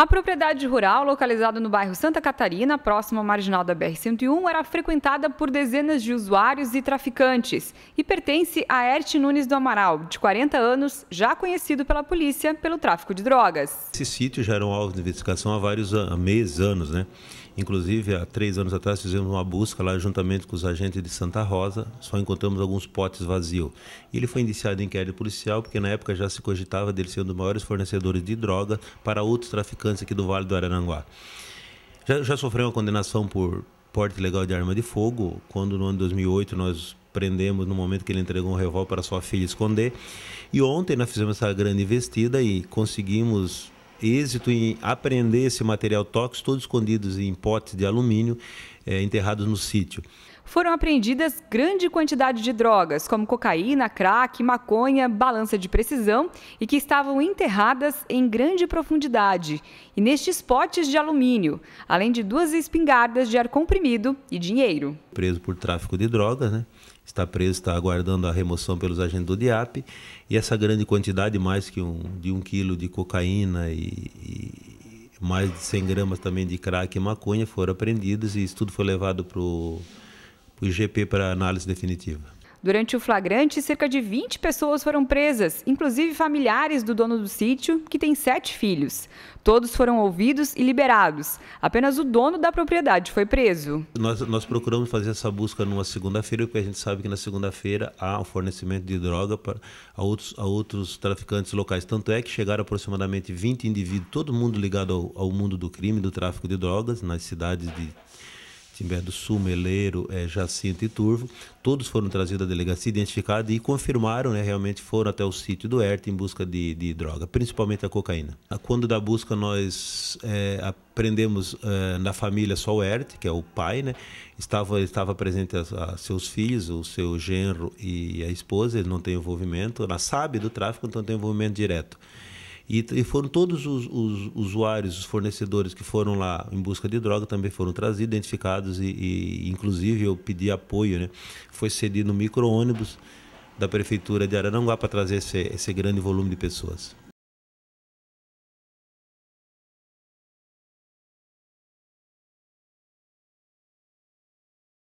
A propriedade rural, localizada no bairro Santa Catarina, próxima à marginal da BR-101, era frequentada por dezenas de usuários e traficantes e pertence a Erte Nunes do Amaral, de 40 anos, já conhecido pela polícia pelo tráfico de drogas. Esse sítio já era um alvo de investigação há vários há meses, anos, né? Inclusive, há três anos atrás, fizemos uma busca lá juntamente com os agentes de Santa Rosa, só encontramos alguns potes vazios. Ele foi indiciado em inquérito policial, porque na época já se cogitava dele ser um dos maiores fornecedores de droga para outros traficantes aqui do Vale do Arananguá. Já, já sofreu uma condenação por porte ilegal de arma de fogo, quando no ano 2008 nós prendemos no momento que ele entregou um revólver para sua filha esconder. E ontem nós fizemos essa grande investida e conseguimos êxito em apreender esse material tóxico, todos escondidos em potes de alumínio, é, enterrados no sítio foram apreendidas grande quantidade de drogas, como cocaína, crack, maconha, balança de precisão e que estavam enterradas em grande profundidade e nestes potes de alumínio, além de duas espingardas de ar comprimido e dinheiro. Preso por tráfico de drogas, né? está preso, está aguardando a remoção pelos agentes do DIAP. E essa grande quantidade, mais que um, de um quilo de cocaína e, e mais de 100 gramas também de crack e maconha, foram apreendidos e isso tudo foi levado para o o IGP para análise definitiva. Durante o flagrante, cerca de 20 pessoas foram presas, inclusive familiares do dono do sítio, que tem sete filhos. Todos foram ouvidos e liberados. Apenas o dono da propriedade foi preso. Nós, nós procuramos fazer essa busca numa segunda-feira, porque a gente sabe que na segunda-feira há o fornecimento de droga para, a, outros, a outros traficantes locais. Tanto é que chegaram aproximadamente 20 indivíduos, todo mundo ligado ao, ao mundo do crime, do tráfico de drogas, nas cidades de Timbé do Sul, Meleiro, é, Jacinto e Turvo, todos foram trazidos à delegacia, identificados e confirmaram, né, realmente foram até o sítio do ERT em busca de, de droga, principalmente a cocaína. Ah, quando da busca nós é, aprendemos é, na família só o ERT, que é o pai, né, estava, estava presente a, a seus filhos, o seu genro e a esposa, ele não tem envolvimento, ela sabe do tráfico, então tem envolvimento direto. E, e foram todos os, os, usuários, os fornecedores que foram lá em busca de droga também foram trazidos, identificados e, e inclusive eu pedi apoio, né? Foi cedido um micro-ônibus da prefeitura de Araranguá para trazer esse, esse grande volume de pessoas.